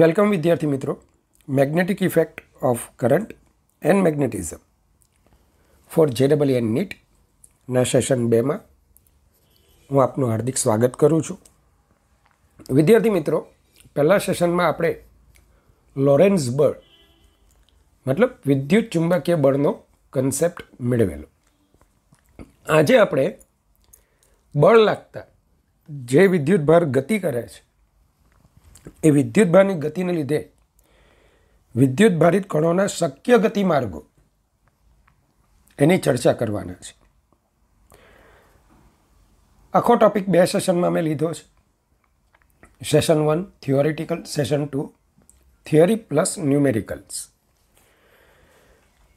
welcome વિદ્યાર્થી મિત્રો magnetic effect of current and magnetism for જેડબલ એન્ડ નીટ ના સેશન બેમાં હું આપનું હાર્દિક સ્વાગત કરું છું વિદ્યાર્થી મિત્રો પહેલાં સેશનમાં આપણે લોરેન્સ બળ મતલબ વિદ્યુત ચુંબકીય બળનો કન્સેપ્ટ મેળવેલો આજે આપણે બળ લાગતા જે વિદ્યુતભાર ગતિ કરે છે એ વિદ્યુતભારની ગતિને લીધે વિદ્યુતભારિત કણોના શક્ય ગતિ માર્ગો એની ચર્ચા કરવાના છે આખો ટોપિક બે સેશનમાં મેં લીધો છે session one theoretical session two theory plus numericals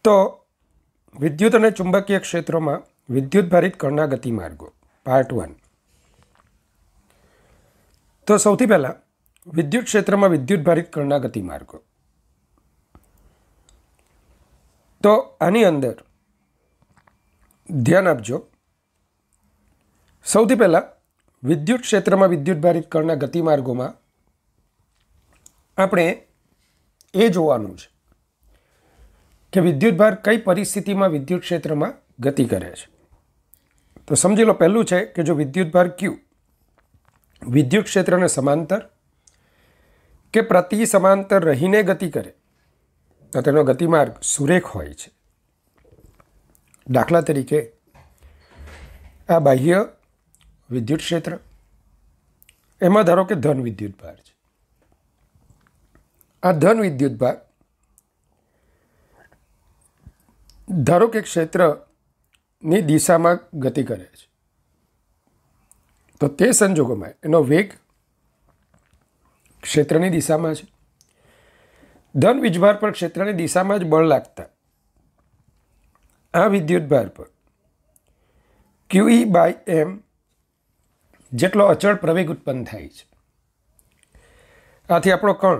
તો વિદ્યુત અને ચુંબકીય ક્ષેત્રોમાં વિદ્યુતભારિત કણના ગતિ માર્ગો પાર્ટ વન તો સૌથી પહેલાં વિદ્યુત ક્ષેત્રમાં વિદ્યુત ભારિત કણના ગતિમાર્ગો તો આની અંદર ધ્યાન આપજો સૌથી પહેલાં વિદ્યુત ક્ષેત્રમાં વિદ્યુત ભારિત કણના ગતિમાર્ગોમાં આપણે એ જોવાનું છે કે વિદ્યુતભાર કઈ પરિસ્થિતિમાં વિદ્યુત ક્ષેત્રમાં ગતિ કરે છે તો સમજી લો પહેલું છે કે જો વિદ્યુતભાર ક્યુ વિદ્યુત ક્ષેત્રને સમાંતર કે પ્રતિ સમાંતર રહીને ગતિ કરે તો તેનો ગતિમાર્ગ સુરેખ હોય છે દાખલા તરીકે આ બાહ્ય વિદ્યુત ક્ષેત્ર એમાં ધારો કે ધન વિદ્યુત ભાર છે આ ધન વિદ્યુત ભાર ધારો કે ક્ષેત્રની દિશામાં ગતિ કરે છે તો તે સંજોગોમાં એનો વેગ ક્ષેત્રની દિશામાં છે ધન વીજભાર પર ક્ષેત્રની દિશામાં જ બળ લાગતા આ વિદ્યુતભાર પર ક્યુઈ બાય એમ જેટલો અચળ પ્રવેગ ઉત્પન્ન થાય છે આથી આપણો કણ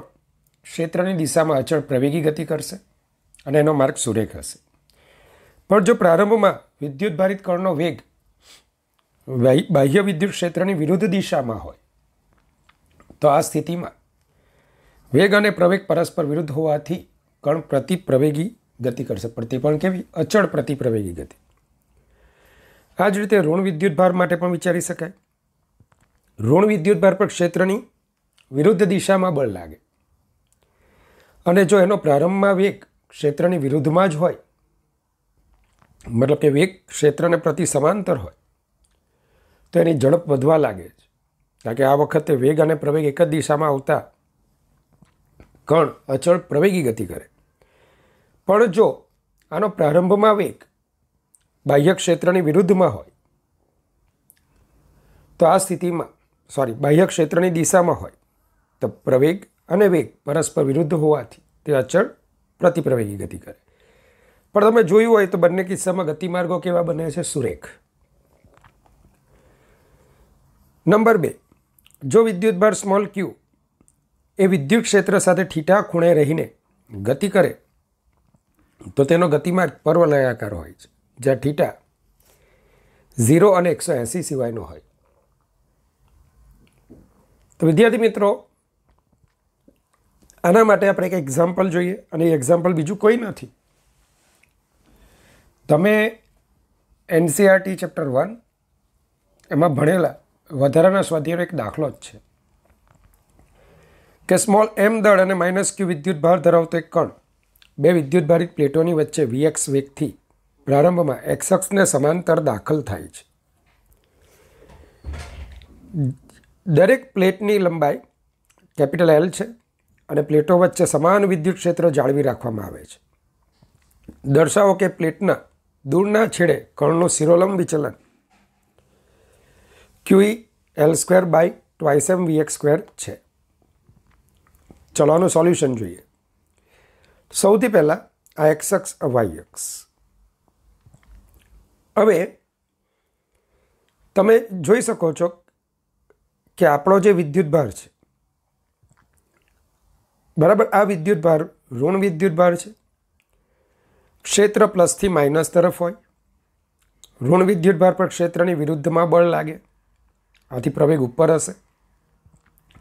ક્ષેત્રની દિશામાં અચળ પ્રવેગી ગતિ કરશે અને એનો માર્ગ સુરેખ હશે પણ જો પ્રારંભમાં વિદ્યુતભારિત કણનો વેગ બાહ્ય વિદ્યુત ક્ષેત્રની વિરુદ્ધ દિશામાં હોય તો આ સ્થિતિમાં વેગ અને પ્રવેગ પરસ્પર વિરુદ્ધ હોવાથી કણ પ્રતિપ્રવેગી ગતિ કરશે પ્રતિ પણ કેવી અચળ પ્રતિપ્રવેગી ગતિ આ જ રીતે ઋણ વિદ્યુતભાર માટે પણ વિચારી શકાય ઋણ વિદ્યુતભાર પર ક્ષેત્રની વિરુદ્ધ દિશામાં બળ લાગે અને જો એનો પ્રારંભમાં વેગ ક્ષેત્રની વિરુદ્ધમાં જ હોય મતલબ કે વેગ ક્ષેત્રને પ્રતિ સમાંતર હોય તો એની ઝડપ વધવા લાગે કારણ કે આ વખતે વેગ અને પ્રવેગ એક જ દિશામાં આવતા કણ અચળ પ્રવેગી ગતિ કરે પણ જો આનો પ્રારંભમાં વેગ બાહ્ય ક્ષેત્રની વિરુદ્ધમાં હોય તો આ સ્થિતિમાં સોરી બાહ્ય ક્ષેત્રની દિશામાં હોય તો પ્રવેગ અને વેગ પરસ્પર વિરુદ્ધ હોવાથી તે અચળ પ્રતિપ્રવેગી ગતિ કરે પણ તમે જોયું હોય તો બંને કિસ્સામાં ગતિમાર્ગો કેવા બને છે સુરેખ નંબર બે જો વિદ્યુતભાર સ્મોલ ક્યુ એ વિદ્યુત ક્ષેત્ર સાથે ઠીઠા ખૂણે રહીને ગતિ કરે તો તેનો ગતિમાર્ગ પર્વલયાકાર હોય છે જ્યાં ઠીટા ઝીરો અને એકસો એંસી સિવાયનો હોય તો વિદ્યાર્થી મિત્રો આના માટે આપણે એક એક્ઝામ્પલ જોઈએ અને એ એક્ઝામ્પલ બીજું કોઈ નથી તમે એનસીઆરટી ચેપ્ટર વન એમાં ભણેલા વધારાના સ્વાધ્યાયનો એક દાખલો જ છે કે સ્મોલ એમ દળ અને માઇનસ ક્યુ વિદ્યુત ભાર ધરાવતો એક કણ બે વિદ્યુતભારિત પ્લેટોની વચ્ચે વીએક્સ વેગથી પ્રારંભમાં એક્સક્સને સમાંતર દાખલ થાય છે દરેક પ્લેટની લંબાઈ કેપિટલ એલ છે અને પ્લેટો વચ્ચે સમાન વિદ્યુત ક્ષેત્ર જાળવી રાખવામાં આવે છે દર્શાવો કે પ્લેટના દૂરના છેડે કણનું શિરોલંબ વિચલન Q E L square by twice M V X square છે ચલો આનું સોલ્યુશન જોઈએ સૌથી પહેલાં આ એક્સ અક્ષ વાય અક્ષ હવે તમે જોઈ શકો છો કે આપણો જે વિદ્યુતભાર છે બરાબર આ વિદ્યુતભાર ઋણ વિદ્યુતભાર છે ક્ષેત્ર પ્લસથી માઇનસ તરફ હોય ઋણ વિદ્યુતભાર પર ક્ષેત્રની વિરુદ્ધમાં બળ લાગે આથી પ્રવેગ ઉપર હશે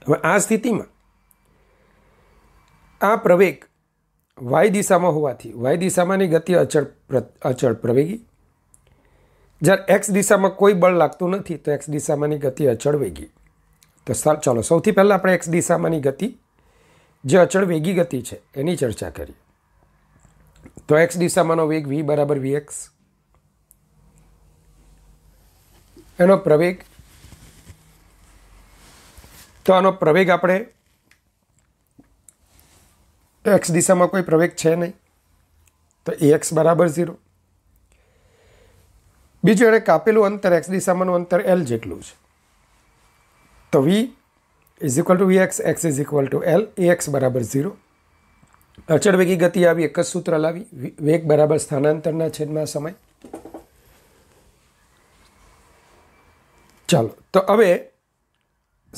હવે આ સ્થિતિમાં આ પ્રવેગ વાય દિશામાં હોવાથી વાય દિશામાંની ગતિ અચળ અચળ પ્રવેગી જ્યારે એક્સ દિશામાં કોઈ બળ લાગતું નથી તો એક્સ દિશામાંની ગતિ અચળ વેગી તો ચાલો સૌથી પહેલાં આપણે એક્સ દિશામાંની ગતિ જે અચળ વેગી ગતિ છે એની ચર્ચા કરીએ તો એક્સ દિશામાંનો વેગ વી બરાબર વી એક્સ એનો પ્રવેગ તો આનો પ્રવેગ આપણે એક્સ દિશામાં કોઈ પ્રવેગ છે નહીં તો એ એક્સ બરાબર ઝીરો બીજું એણે કાપેલું અંતર એક્સ દિશામાંનું અંતર એલ જેટલું છે તો V is equal to V X X is equal to L A X બરાબર ઝીરો અચળ વેગી ગતિ આવી એક જ સૂત્ર લાવી વેગ બરાબર સ્થાનાંતરના છેદમાં સમય ચાલો તો હવે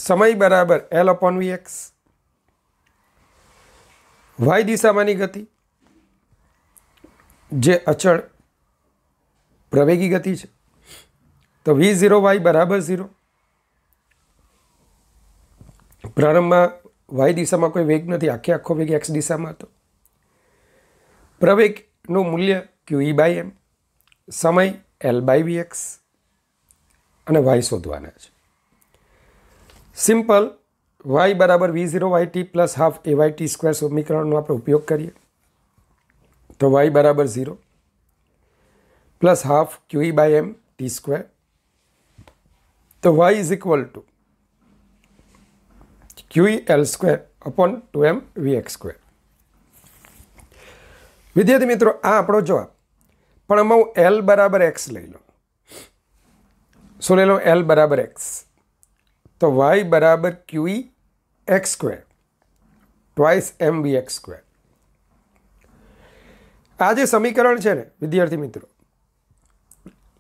સમય બરાબર L upon V X Y દિશામાંની ગતિ જે અચળ પ્રવેગી ગતિ છે તો વી ઝીરો વાય બરાબર ઝીરો પ્રારંભમાં વાય દિશામાં કોઈ વેગ નથી આખે આખો વેગ એક્સ દિશામાં હતો પ્રવેગનું મૂલ્ય ક્યુ ઈ બાય એમ સમય એલ બાય વી એક્સ અને વાય શોધવાના છે સિમ્પલ વાય બરાબર V zero Y T plus half A Y T square સમીકરણનો આપણે ઉપયોગ કરીએ તો વાય બરાબર zero plus half Q E by M T square તો Y is equal to Q E L square upon two M V X square વિદ્યાર્થી મિત્રો આ આપણો જવાબ પણ આમાં હું એલ બરાબર એક્સ લઈ લઉં શું લઈ લઉં એલ બરાબર એક્સ તો વાય બરાબર Q E X square twice M V X square આ જે સમીકરણ છે ને વિદ્યાર્થી મિત્રો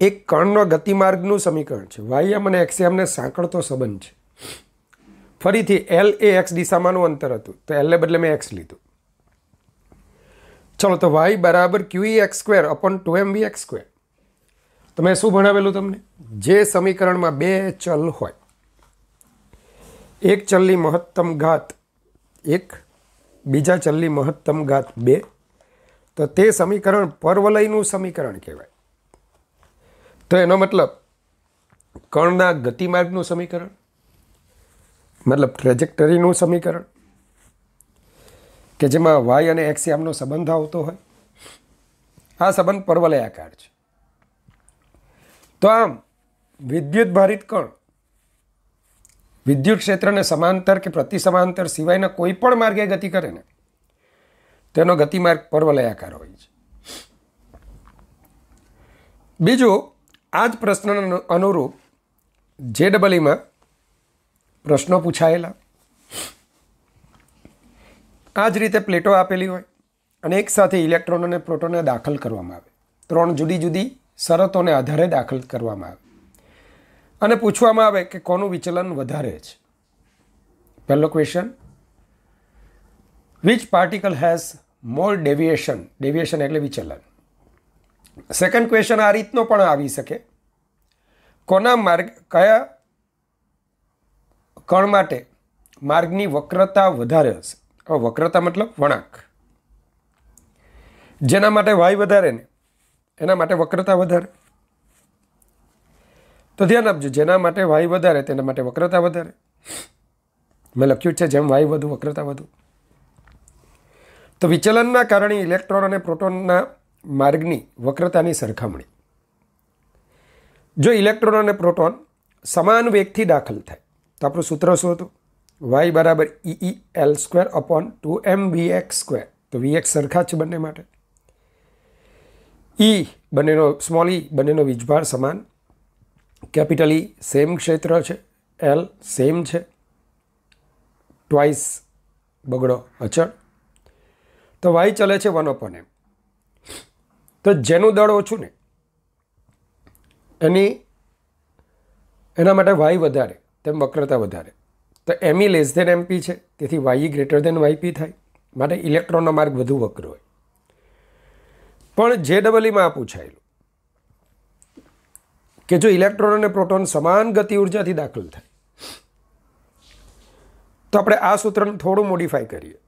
એક કણનો ગતિમાર્ગનું સમીકરણ છે વાય એમ અને એક્સ એમને સાંકળતો સંબંધ છે ફરીથી એલ એ એક્સ દિશામાંનું અંતર હતું તો એલને બદલે મેં એક્સ લીધું ચલો તો વાય બરાબર Q E X square upon two M V X square તો મેં શું ભણાવેલું તમને જે સમીકરણમાં બે ચલ હોય એક ચલની મહત્તમ ઘાત એક બીજા ચલની મહત્તમ ઘાત બે તો તે સમીકરણ પરવલયનું સમીકરણ કહેવાય તો એનો મતલબ કણના ગતિમાર્ગનું સમીકરણ મતલબ ટ્રેજેક્ટરીનું સમીકરણ કે જેમાં વાય અને એક્સ આમનો સંબંધ આવતો હોય આ સંબંધ પરવલયાકાર છે તો આમ વિદ્યુત ભારિત કણ વિદ્યુત ક્ષેત્રને સમાંતર કે પ્રતિ સમાંતર સિવાયના કોઈ પણ માર્ગે ગતિ કરે ને તેનો ગતિમાર્ગ પર્વલયાકાર હોય છે બીજો આ જ પ્રશ્નના અનુરૂપ જે ડબલઈમાં પ્રશ્નો પૂછાયેલા આ જ રીતે પ્લેટો આપેલી હોય અને એકસાથે ઇલેક્ટ્રોન અને પ્રોટોનને દાખલ કરવામાં આવે ત્રણ જુદી જુદી શરતોને આધારે દાખલ કરવામાં આવે અને પૂછવામાં આવે કે કોનું વિચલન વધારે છે પહેલો question which particle has more deviation deviation એટલે વિચલન સેકન્ડ ક્વેશ્ચન આ રીતનો પણ આવી શકે કોના માર્ગ કયા કણ માટે માર્ગની વક્રતા વધારે હશે વક્રતા મતલબ વળાંક જેના માટે વાય વધારે ને એના માટે વક્રતા વધારે તો ધ્યાન આપજો જેના માટે વાયુ વધારે તેના માટે વક્રતા વધારે મેં લખ્યું છે જેમ વાયુ વધુ વક્રતા વધુ તો વિચલનના કારણે ઇલેક્ટ્રોન અને પ્રોટોનના માર્ગની વક્રતાની સરખામણી જો ઇલેક્ટ્રોન અને પ્રોટોન સમાન વેગથી દાખલ થાય તો આપણું સૂત્ર શું હતું વાય બરાબર E L square upon two M V X square તો વી એક્સ સરખા છે બંને માટે ઈ e બંનેનો સ્મોલ ઈ e બંનેનો વીજભાર સમાન કેપિટલ ઈ સેમ ક્ષેત્ર છે એલ સેમ છે ટ્વાઇસ બગડો અચળ તો વાય ચલે છે વન ઓપન એમ તો જેનું દળ ઓછું ને એની એના માટે વાય વધારે તેમ વક્રતા વધારે તો M E less than MP છે તેથી વાય ગ્રેટર ધેન વાયપી થાય માટે ઇલેક્ટ્રોનનો માર્ગ વધુ વક્ર હોય પણ જે ડબલઈમાં e આ પૂછાયેલું કે જો ઇલેક્ટ્રોન અને પ્રોટોન સમાન ગતિ ઉર્જાથી દાખલ થાય તો આપણે આ સૂત્રને થોડું મોડિફાઈ કરીએ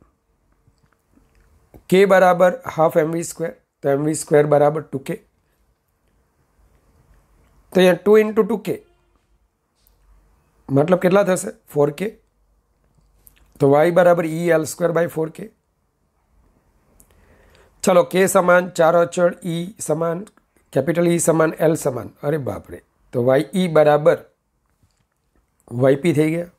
કે બરાબર હાફ એમવી સ્ક્વેર તો એમવી સ્ક્વેર બરાબર ટુ કે તો અહીંયા ટુ ઇન્ટુ ટુ કે મતલબ કેટલા થશે ફોર કે તો વાય બરાબર E L square by four K ચાલો કે સમાન ચાર અચળ ઈ e સમાન કેપિટલ ઈ સમાન એલ સમાન અરે બાપરે તો વાય ઈ બરાબર વાયપી થઈ ગયા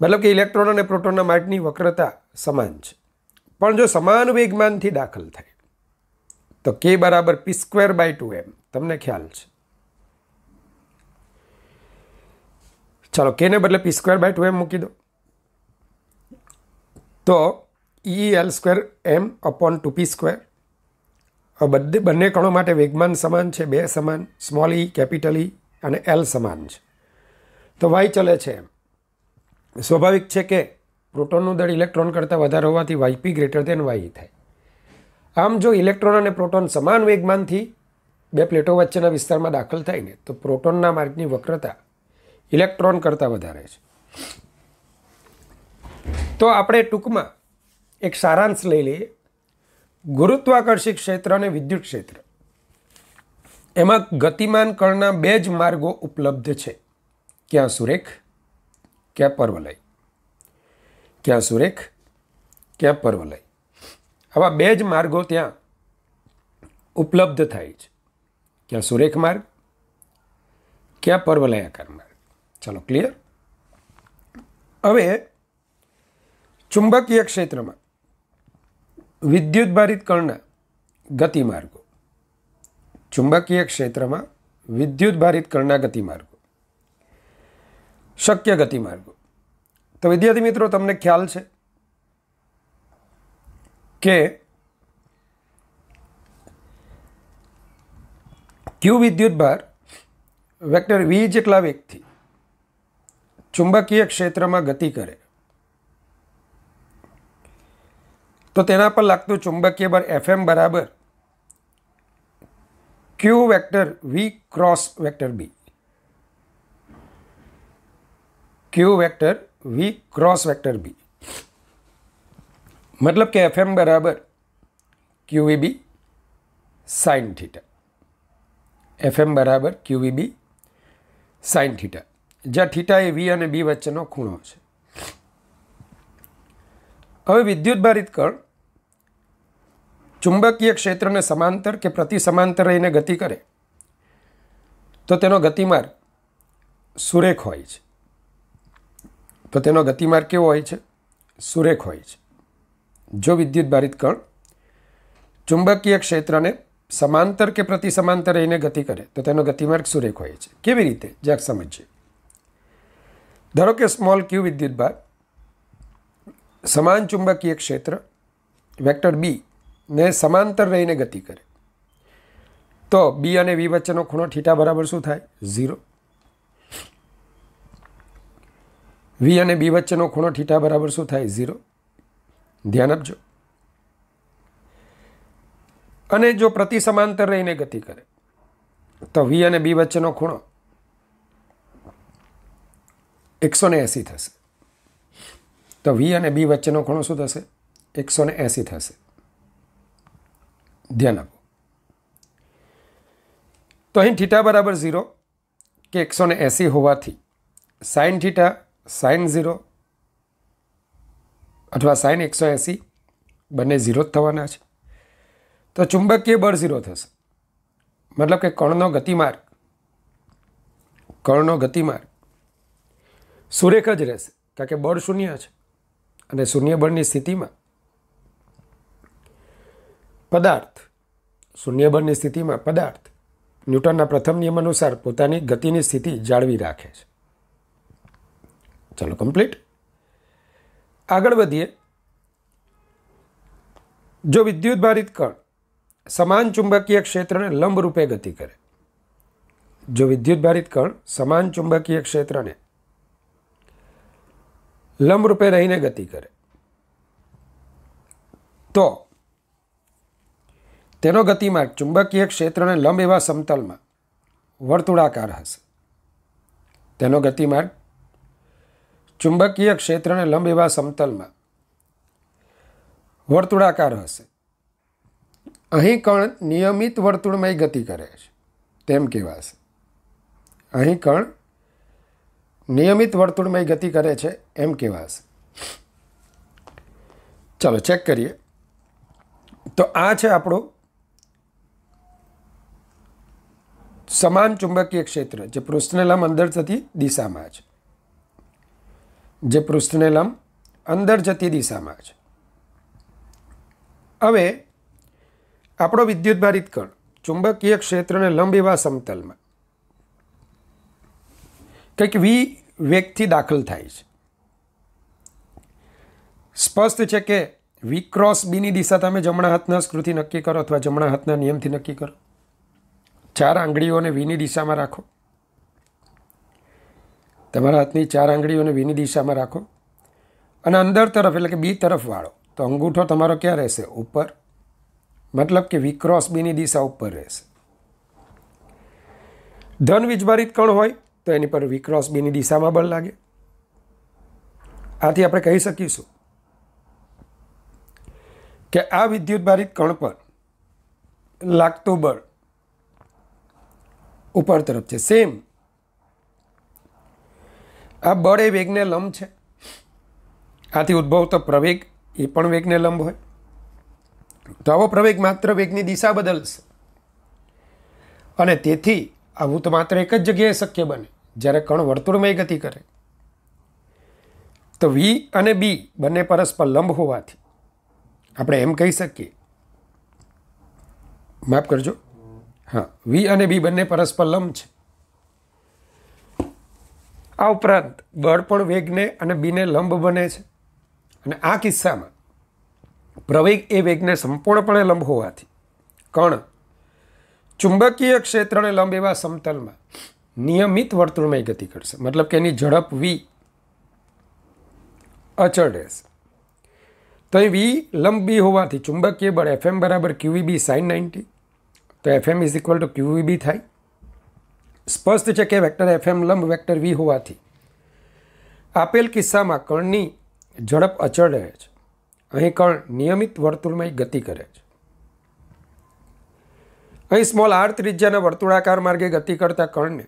મતલબ કે ઇલેક્ટ્રોન અને પ્રોટોનના માર્ગની વક્રતા સમાન છે પણ જો સમાન વેગમાનથી દાખલ થાય તો કે બરાબર P square by two M તમને ખ્યાલ છે ચાલો કેને બદલે P square by two M મૂકી દો તો E L square M upon two P square બધે બંને કણો માટે વેગમાન સમાન છે બે સમાન સ્મોલ ઈ કેપિટલ ઈ અને એલ સમાન છે તો વાય ચલે છે એમ સ્વાભાવિક છે કે પ્રોટોનનું દળ ઇલેક્ટ્રોન કરતાં વધારે હોવાથી વાયપી ગ્રેટર દેન વાય થાય આમ જો ઇલેક્ટ્રોન અને પ્રોટોન સમાન વેગમાનથી બે પ્લેટો વચ્ચેના વિસ્તારમાં દાખલ થાય ને તો પ્રોટોનના માર્ગની વક્રતા ઇલેક્ટ્રોન કરતાં વધારે છે તો આપણે ટૂંકમાં એક સારાંશ લઈ લઈએ ગુરુત્વાકર્ષિત ક્ષેત્ર અને વિદ્યુત ક્ષેત્ર એમાં ગતિમાન કણના બે જ માર્ગો ઉપલબ્ધ છે ક્યાં સુરેખ ક્યાં પર્વલય ક્યાં સુરેખ ક્યાં પર્વલય આવા બે જ માર્ગો ત્યાં ઉપલબ્ધ થાય છે ક્યાં સુરેખ માર્ગ ક્યાં પર્વલયાકાર માર્ગ ચાલો ક્લિયર હવે ચુંબકીય ક્ષેત્રમાં વિદ્યુતભારિત કણના ગતિમાર્ગો ચુંબકીય ક્ષેત્રમાં વિદ્યુતભારિત કણના ગતિમાર્ગો શક્ય ગતિમાર્ગો તો વિદ્યાર્થી મિત્રો તમને ખ્યાલ છે કે ક્યુ વિદ્યુત ભાર વેક્ટર વી જેટલા વેગથી ચુંબકીય ક્ષેત્રમાં ગતિ કરે તો તેના પર લાગતું ચુંબકીય બળ એફએમ બરાબર Q vector V cross vector B Q vector V cross vector B મતલબ કે એફએમ બરાબર QV B sine theta FM બરાબર બી સાઇન થીટા જ્યાં થીટા એ વી અને બી વચ્ચેનો ખૂણો છે હવે વિદ્યુતભારિત કળ ચુંબકીય ક્ષેત્રને સમાંતર કે પ્રતિ સમાંતર રહીને ગતિ કરે તો તેનો ગતિમાર્ગ સુરેખ હોય છે તો તેનો ગતિમાર્ગ કેવો હોય છે સુરેખ હોય છે જો વિદ્યુતભારિત કળ ચુંબકીય ક્ષેત્રને સમાંતર કે પ્રતિ સમાંતર રહીને ગતિ કરે તો તેનો ગતિમાર્ગ સુરેખ હોય છે કેવી રીતે જરાક સમજીએ ધારો કે સ્મોલ ક્યુ વિદ્યુતભાર સમાન ચુંબકીય ક્ષેત્ર વેક્ટર બી ને સમાંતર રહીને ગતિ કરે તો બી અને વી વચ્ચેનો ખૂણો થીટા બરાબર શું થાય ઝીરો વી અને બી વચ્ચેનો ખૂણો થીટા બરાબર શું થાય ઝીરો ધ્યાન આપજો અને જો પ્રતિ સમાંતર રહીને ગતિ કરે તો વી અને બી વચ્ચેનો ખૂણો એકસો ને એંસી થશે તો વી અને બી વચ્ચેનો ખૂણો શું થશે એકસો ને એંસી થશે ધ્યાન આપો તો અહીં થીટા બરાબર ઝીરો કે એકસો ને એંસી હોવાથી સાઇન થીટા સાઇન ઝીરો અથવા સાઇન એકસો એંસી બંને ઝીરો જ થવાના છે તો ચુંબકીય બળ ઝીરો થશે મતલબ કે કણનો ગતિમાર્ગ કણનો ગતિમાર્ગ સુરેખ જ રહેશે કારણ કે બળ શૂન્ય છે અને શૂન્યબળની સ્થિતિમાં પદાર્થ શૂન્યબળની સ્થિતિમાં પદાર્થ ન્યૂટનના પ્રથમ નિયમ અનુસાર પોતાની ગતિની સ્થિતિ જાળવી રાખે છે ચાલો કમ્પ્લીટ આગળ વધીએ જો વિદ્યુત ભારિત કણ સમાન ચુંબકીય ક્ષેત્રને લંબરૂપે ગતિ કરે જો વિદ્યુતભારિત કણ સમાન ચુંબકીય ક્ષેત્રને લંબરૂપે રહીને ગતિ કરે તો તેનો ગતિમાર્ગ ચુંબકીય ક્ષેત્રને લંબ એવા સમતલમાં વર્તુળાકાર હશે તેનો ગતિમાર્ગ ચુંબકીય ક્ષેત્રને લંબ એવા સમતલમાં વર્તુળાકાર હશે અહીં કણ નિયમિત વર્તુળમય ગતિ કરે છે તેમ કહેવાશે અહીં કણ નિયમિત વર્તુળમય ગતિ કરે છે એમ કહેવાશે ચાલો ચેક કરીએ તો આ છે આપણો સમાન ચુંબકીય ક્ષેત્ર જે પૃષ્ઠને લંબ અંદર જતી દિશામાં છે જે પૃષ્ઠને લંબ અંદર જતી દિશામાં છે હવે આપણો વિદ્યુતભારિત કણ ચુંબકીય ક્ષેત્રને લંબ એવા સમતલમાં કંઈક વી વેગથી દાખલ થાય છે સ્પષ્ટ છે કે વી ક્રોસ બીની દિશા તમે જમણા હાથના સ્કૃતિ નક્કી કરો અથવા જમણા હાથના નિયમથી નક્કી કરો ચાર આંગળીઓને વીની દિશામાં રાખો તમારા હાથની ચાર આંગળીઓને વીની દિશામાં રાખો અને અંદર તરફ એટલે કે બી તરફ વાળો તો અંગૂઠો તમારો ક્યાં રહેશે ઉપર મતલબ કે વિક્રોસ બીની દિશા ઉપર રહેશે ધન વિજભારિત કણ હોય તો એની પર વિક્રોસ ક્રોસ બીની દિશામાં બળ લાગે આથી આપણે કહી શકીશું કે આ વિદ્યુતભારિત કણ પર લાગતું બળ ઉપર તરફ છે સેમ આ બળ એ વેગને લંબ છે આથી ઉદ્ભવતો પ્રવેગ એ પણ વેગને લંબ હોય તો આવો પ્રવેગ માત્ર વેગની દિશા બદલશે અને તેથી આવું તો માત્ર એક જ જગ્યાએ શક્ય બને જ્યારે કણ વર્તુળમય ગતિ કરે તો વી અને બી બંને પરસ્પર લંબ હોવાથી આપણે એમ કહી શકીએ માફ કરજો હા વી અને બી બંને પરસ્પર લંબ છે આ ઉપરાંત બળ પણ વેગને અને બીને લંબ બને છે અને આ કિસ્સામાં પ્રવેગ એ વેગને સંપૂર્ણપણે લંબ હોવાથી કણ ચુંબકીય ક્ષેત્રને લંબ એવા સમતલમાં નિયમિત વર્તુળમય ગતિ કરશે મતલબ કે એની ઝડપ વી અચળ રહેશે તો એ વી લંબી હોવાથી ચુંબકીય બળ એફએમ બરાબર ક્યુવીબી સાઇન નાઇન્ટી તો FM is equal to QVB થાય સ્પષ્ટ છે કે વેક્ટર એફએમ લંબ વેક્ટર વી હોવાથી આપેલ કિસ્સામાં કણની ઝડપ અચળ રહે છે અહીં કણ નિયમિત વર્તુળમય ગતિ કરે છે અહીં સ્મોલ આર ત્રિજ્યાના વર્તુળાકાર માર્ગે ગતિ કરતા કણને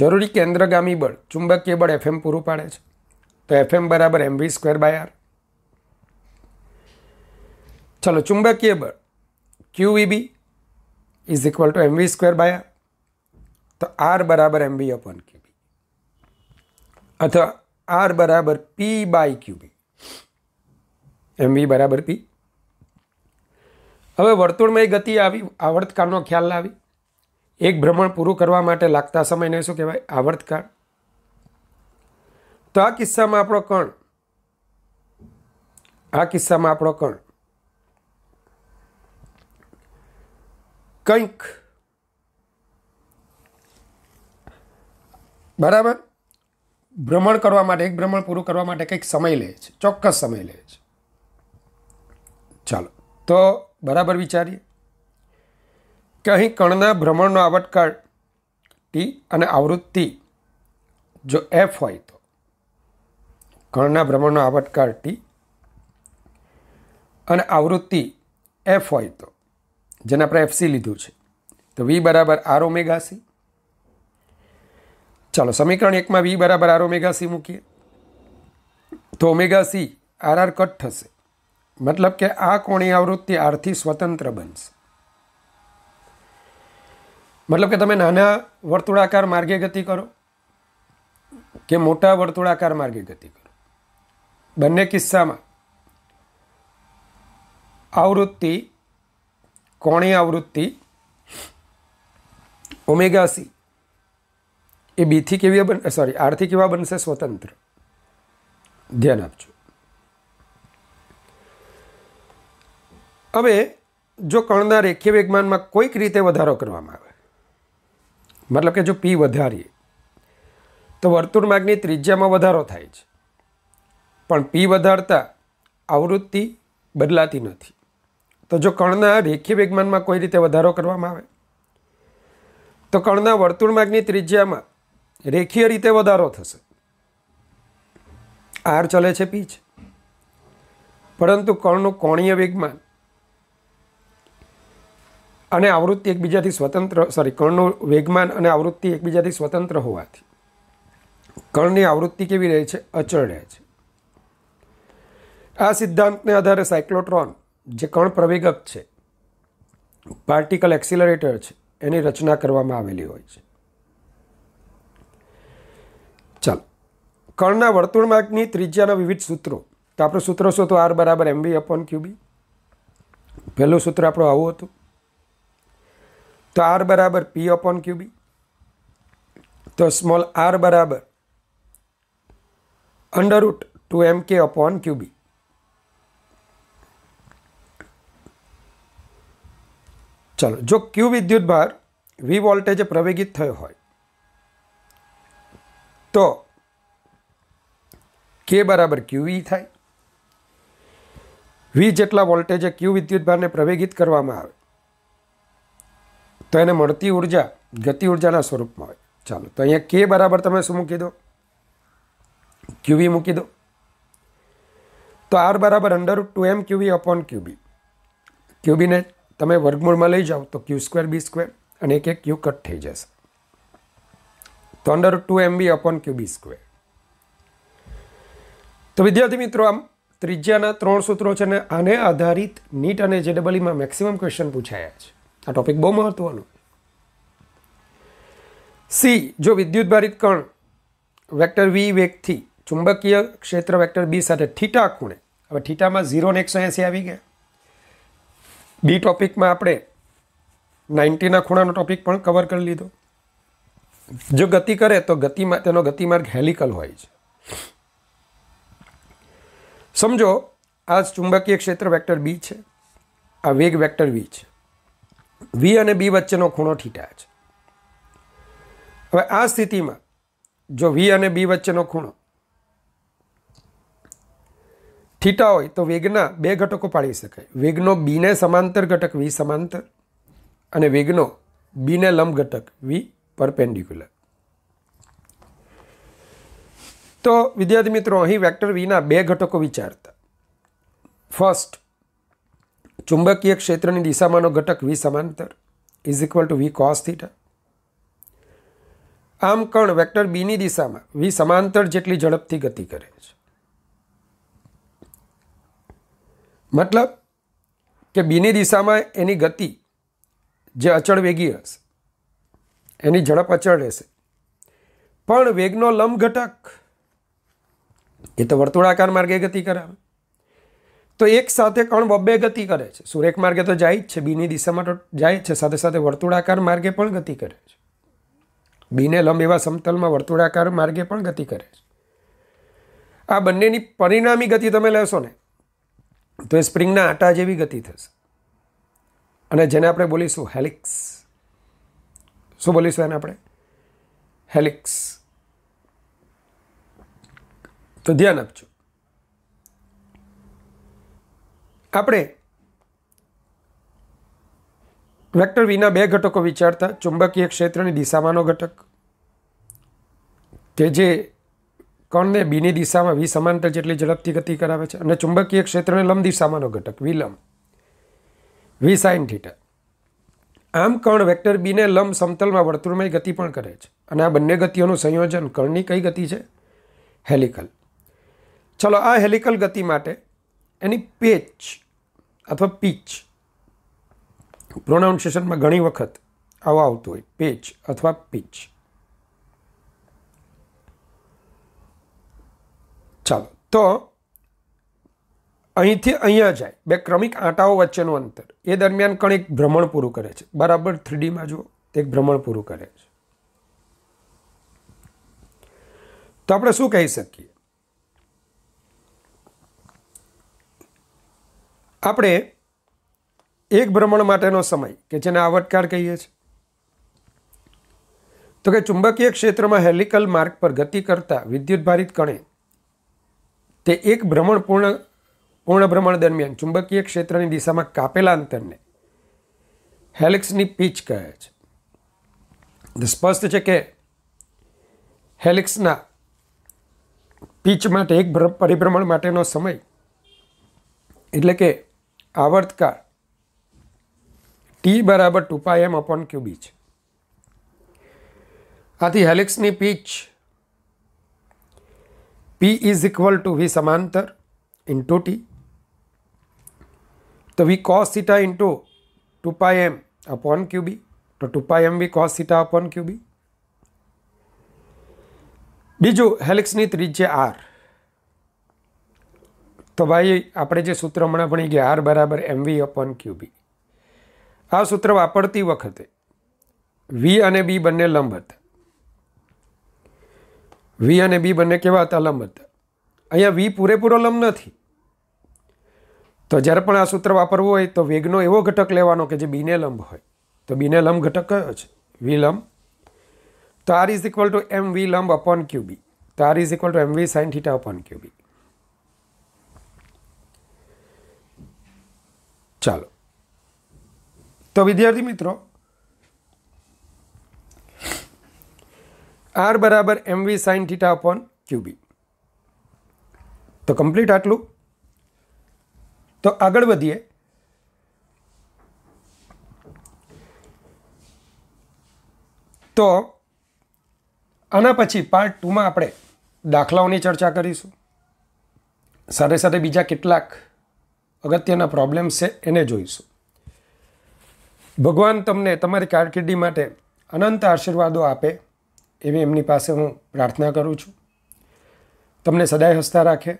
જરૂરી કેન્દ્રગામી બળ ચુંબકીય બળ એફએમ પૂરું પાડે છે તો એફએમ બરાબર એમવી સ્ક્વેર બાય આર ચલો ચુંબકીય બળ QVB is equal to MV square by R તો આર બરાબર એમવી અપોન ક્યુબી અથવા આર બરાબર પી બાય ક્યુબી એમવી બરાબર પી હવે વર્તુળમય ગતિ આવી આવર્તકાળનો ખ્યાલ આવી એક ભ્રમણ પૂરું કરવા માટે લાગતા સમયને શું કહેવાય આવર્તકાળ તો આ કિસ્સામાં આપણો કણ આ કિસ્સામાં આપણો કણ કંઈક બરાબર ભ્રમણ કરવા માટે એક ભ્રમણ પૂરું કરવા માટે કંઈક સમય લે છે ચોક્કસ સમય લે છે ચાલો તો બરાબર વિચારીએ કે અહીં કણના ભ્રમણનો આવટકાળ ટી અને આવૃત્તિ જો એફ હોય તો કણના ભ્રમણનો આવટકાળ ટી અને આવૃત્તિ એફ હોય તો જેને આપણે એફસી લીધું છે તો વી બરાબર આર ઓમેગાસી ચાલો સમીકરણ એકમાં વી બરાબર આર ઓમેગા મૂકીએ તો omega C R R cut થશે મતલબ કે આ કોણી આવૃત્તિ આરથી સ્વતંત્ર બનશે મતલબ કે તમે નાના વર્તુળાકાર માર્ગે ગતિ કરો કે મોટા વર્તુળાકાર માર્ગે ગતિ કરો બંને કિસ્સામાં આવૃત્તિ કોણી આવૃત્તિ ઓમેગાસી એ બીથી કેવી બન સોરી આરથી કેવા બનશે સ્વતંત્ર ધ્યાન આપજો હવે જો કણના રેખીય વેગમાનમાં કોઈક રીતે વધારો કરવામાં આવે મતલબ કે જો પી વધારીએ તો વર્તુળ માર્ગની ત્રિજ્યામાં વધારો થાય છે પણ પી વધારતા આવૃત્તિ બદલાતી નથી તો જો કણના રેખીય વેગમાનમાં કોઈ રીતે વધારો કરવામાં આવે તો કણના વર્તુળ માર્ગની ત્રિજ્યામાં રેખીય રીતે વધારો થશે આર ચલે છે પીચ પરંતુ કણનું કોણીય વેગમાન અને આવૃત્તિ એકબીજાથી સ્વતંત્ર સોરી કણનું વેગમાન અને આવૃત્તિ એકબીજાથી સ્વતંત્ર હોવાથી કણની આવૃત્તિ કેવી રહે છે અચળ રહે છે આ સિદ્ધાંતને આધારે સાયક્લોટ્રોન જે કણ પ્રવેગક છે પાર્ટિકલ એક્સિલરેટર છે એની રચના કરવામાં આવેલી હોય છે ચાલો કણના વર્તુળ માર્ગની ત્રિજ્યાના વિવિધ સૂત્રો તો આપણે સૂત્રો શું તો આર બરાબર એમવી અપોન ક્યુબી પહેલું સૂત્ર આપણું આવું હતું તો આર બરાબર પી અપોન ક્યુબી તો સ્મોલ આર બરાબર under root two M K upon QB ચાલો જો ક્યુ વિદ્યુત ભાર વી વોલ્ટેજે પ્રવેગિત થયો હોય તો કે બરાબર ક્યુવી e થાય વી જેટલા વોલ્ટેજે ક્યુ વિદ્યુત ભારને પ્રવેગિત કરવામાં આવે તો એને મળતી ઊર્જા ગતિ ઉર્જાના સ્વરૂપમાં હોય ચાલો તો અહીંયા કે બરાબર તમે શું મૂકી દો ક્યુવી મૂકી દો તો આર બરાબર under two M QV upon QB ક્યુબીને તમે વર્ગમૂળમાં લઈ જાઓ તો ક્યુ સ્ક્વેર બી સ્ક્વેર અને એક એક ક્યુ કટ થઈ જશે તો under two M B upon QB square તો વિદ્યાર્થી મિત્રો આમ ત્રિજ્યાના ત્રણ સૂત્રો છે ને આને આધારિત નીટ અને જેડબલીમાં મેક્સિમમ ક્વેશ્ચન પૂછાયા છે આ ટોપિક બહુ મહત્ત્વનું સી જો વિદ્યુતભારિત કણ વેક્ટર વી વેગથી ચુંબકીય ક્ષેત્ર વેક્ટર બી સાથે થીટા ખૂણે હવે થીટામાં ઝીરો ને એકસો એંસી આવી ગયા બી ટોપિકમાં આપણે નાઇન્ટીના ખૂણાનો ટોપિક પણ કવર કરી લીધો જો ગતિ કરે તો ગતિમાં તેનો ગતિમાર્ગ હેલિકલ હોય છે સમજો આ ચુંબકીય ક્ષેત્ર વેક્ટર બી છે આ વેગ વેક્ટર વી છે વી અને બી વચ્ચેનો ખૂણો થીટા છે હવે આ સ્થિતિમાં જો વી અને બી વચ્ચેનો ખૂણો થીટા હોય તો વેગના બે ઘટકો પાડી શકાય વેગનો બીને સમાંતર ઘટક વી સમાંતર અને વેગનો બીને લંબ ઘટક વી પરપેન્ડિક્યુલર તો વિદ્યાર્થી મિત્રો અહીં વેક્ટર વીના બે ઘટકો વિચારતા ફર્સ્ટ ચુંબકીય ક્ષેત્રની દિશામાંનો ઘટક વી સમાંતર is equal to V cos theta આમ કણ વેક્ટર બીની દિશામાં વી સમાંતર જેટલી ઝડપથી ગતિ કરે છે મતલબ કે બીની દિશામાં એની ગતિ જે અચળ વેગી હશે એની ઝડપ અચળ રહેશે પણ વેગનો લંબ ઘટક એ તો વર્તુળાકાર માર્ગે ગતિ કરાવે તો એક સાથે કણ બબ્બે ગતિ કરે છે સુરેખ માર્ગે તો જાય જ છે બીની દિશામાં તો જાય જ છે સાથે સાથે વર્તુળાકાર માર્ગે પણ ગતિ કરે છે બીને લંબ એવા સમતલમાં વર્તુળાકાર માર્ગે પણ ગતિ કરે છે આ બંનેની પરિણામી ગતિ તમે લેશો ને તો એ સ્પ્રિંગના આટા જેવી ગતિ થશે અને જેને આપણે બોલીશું હેલિક્સ શું બોલીશું એને આપણે હેલિક્સ તો ધ્યાન આપજો આપણે વેક્ટર વીના બે ઘટકો વિચારતા ચુંબકીય ક્ષેત્રની દિશામાંનો ઘટક કે જે કણને બીની દિશામાં વી સમાંતર જેટલી ઝડપથી ગતિ કરાવે છે અને ચુંબકીય ક્ષેત્રને લંબ દિશામાંનો ઘટક વિલંબ વી સાઇન થીટા આમ કણ વેક્ટર બીને લંબ સમતલમાં વર્તુળમય ગતિ પણ કરે છે અને આ બંને ગતિઓનું સંયોજન કણની કઈ ગતિ છે હેલિકલ ચલો આ હેલિકલ ગતિ માટે એની પેચ અથવા પીચ પ્રોનાઉન્સિએશનમાં ઘણી વખત આવો આવતું હોય પેચ અથવા પીચ ચાલો તો અહીંથી અહીંયા જાય બે ક્રમિક આંટાઓ વચ્ચેનું અંતર એ દરમિયાન કણ એક ભ્રમણ પૂરું કરે છે બરાબર થ્રીડીમાં જુઓ તે એક ભ્રમણ પૂરું કરે છે તો આપણે શું કહી શકીએ આપણે એક ભ્રમણ માટેનો સમય કે જેને આવટકાર કહીએ છીએ તો કે ચુંબકીય ક્ષેત્રમાં હેલિકલ માર્ગ પર ગતિ કરતા વિદ્યુતભારિત કણે તે એક ભ્રમણ પૂર્ણ પૂર્ણ ભ્રમણ દરમિયાન ચુંબકીય ક્ષેત્રની દિશામાં કાપેલા અંતરને હેલિક્સની પીચ કહે છે સ્પષ્ટ છે કે હેલિક્સના પીચ માટે એક પરિભ્રમણ માટેનો સમય એટલે કે આવર્તકાળ ટી બરાબર two pi M upon QB છે આથી હેલિક્સની pitch P is equal to V સમાંતર ઇન્ટુ ટી તો V cos theta into two pi M upon QB તો two pi M V cos theta upon QB બીજું હેલિક્સની ત્રિજ્યા આર તો ભાઈ આપણે જે સૂત્ર હમણાં ભણી ગયા આર બરાબર એમ વી અપોન ક્યુબી આ સૂત્ર વાપરતી વખતે વી અને બી બંને લંબ હતા વી અને બી બંને કેવા હતા લંબ હતા અહીંયા વી પૂરેપૂરો લંબ નથી તો જ્યારે પણ આ સૂત્ર વાપરવું હોય તો વેગનો એવો ઘટક લેવાનો કે જે બીને લંબ હોય તો બીને લંબ ઘટક કયો છે વી લંબ તો R is equal to M V લંબ અપોન ક્યુબી તો R is equal to M V sine theta upon QB ચાલો તો વિદ્યાર્થી મિત્રો આર બરાબર MV sine theta upon QB તો કમ્પ્લીટ આટલું તો આગળ વધીએ તો આના પછી પાર્ટ ટુમાં આપણે દાખલાઓની ચર્ચા કરીશું સાથે સાથે બીજા કેટલાક અગત્યના પ્રોબ્લેમ્સ છે એને જોઈશું ભગવાન તમને તમારી કારકિર્દી માટે અનંત આશીર્વાદો આપે એવી એમની પાસે હું પ્રાર્થના કરું છું તમને સદાય હસતા રાખે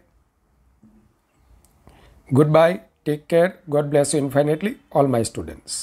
good bye take care God bless you infinitely all my students